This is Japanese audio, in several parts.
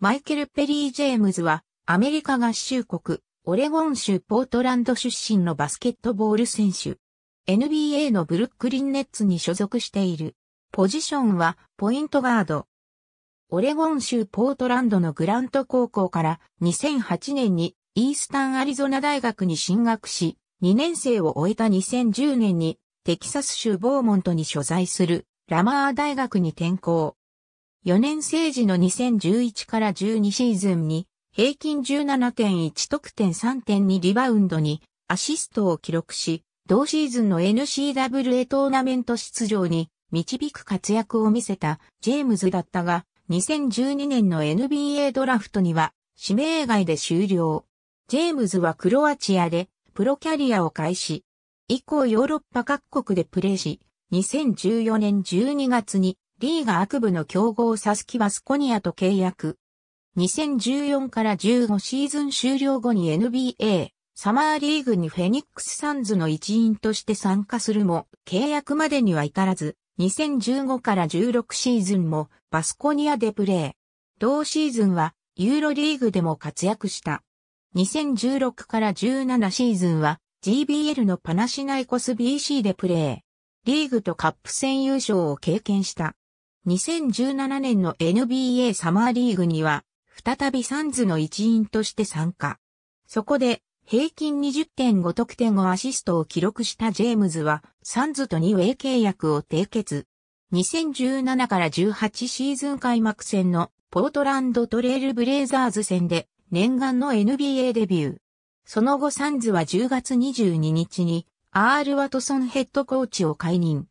マイケル・ペリー・ジェームズは、アメリカ合衆国、オレゴン州ポートランド出身のバスケットボール選手。NBA のブルックリン・ネッツに所属している。ポジションは、ポイントガード。オレゴン州ポートランドのグラント高校から2008年にイースタンアリゾナ大学に進学し、2年生を終えた2010年にテキサス州ボーモントに所在するラマー大学に転校。4年生時の2011から12シーズンに、平均17.1得点3.2リバウンドに、アシストを記録し、同シーズンの n c w a トーナメント出場に導く活躍を見せたジェームズだったが、2012年の NBA ドラフトには指名外で終了。ジェームズはクロアチアでプロキャリアを開始。以降ヨーロッパ各国でプレーし、2014年12月にリーが悪部の強豪サスキバスコニアと契約。2014から15シーズン終了後に NBA サマーリーグにフェニックスサンズの一員として参加するも契約までには至らず2015から16シーズンもバスコニアでプレー。同シーズンはユーロリーグでも活躍した。2016から17シーズンは GBL のパナシナイコス BC でプレー。リーグとカップ戦優勝を経験した。2017年の NBA サマーリーグには、再びサンズの一員として参加。そこで、平均20.5得点をアシストを記録したジェームズは、サンズと2ウェイ契約を締結。2017から18シーズン開幕戦のポートランドトレールブレイザーズ戦で念願の NBA デビュー。その後サンズは10月22日に R ワトソンヘッドコーチを解任。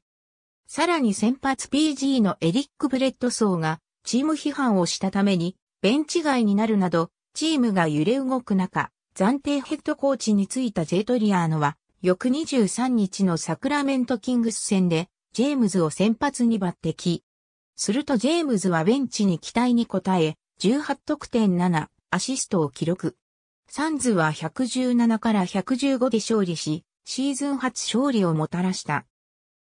さらに先発 PG のエリック・ブレッドソーがチーム批判をしたためにベンチ外になるなどチームが揺れ動く中、暫定ヘッドコーチに就いたジェトリアーノは翌23日のサクラメントキングス戦でジェームズを先発に抜擢。するとジェームズはベンチに期待に応え18得点7アシストを記録。サンズは117から115で勝利し、シーズン初勝利をもたらした。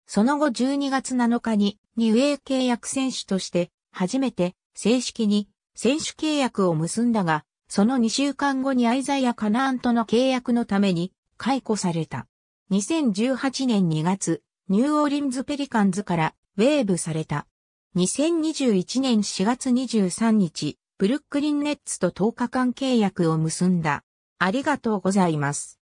その後12月7日に、ーウェイ契約選手として、初めて、正式に、選手契約を結んだが、その2週間後にアイザイア・カナーンとの契約のために、解雇された。2018年2月、ニューオーリンズ・ペリカンズから、ウェーブされた。2021年4月23日、ブルックリン・ネッツと10日間契約を結んだ。ありがとうございます。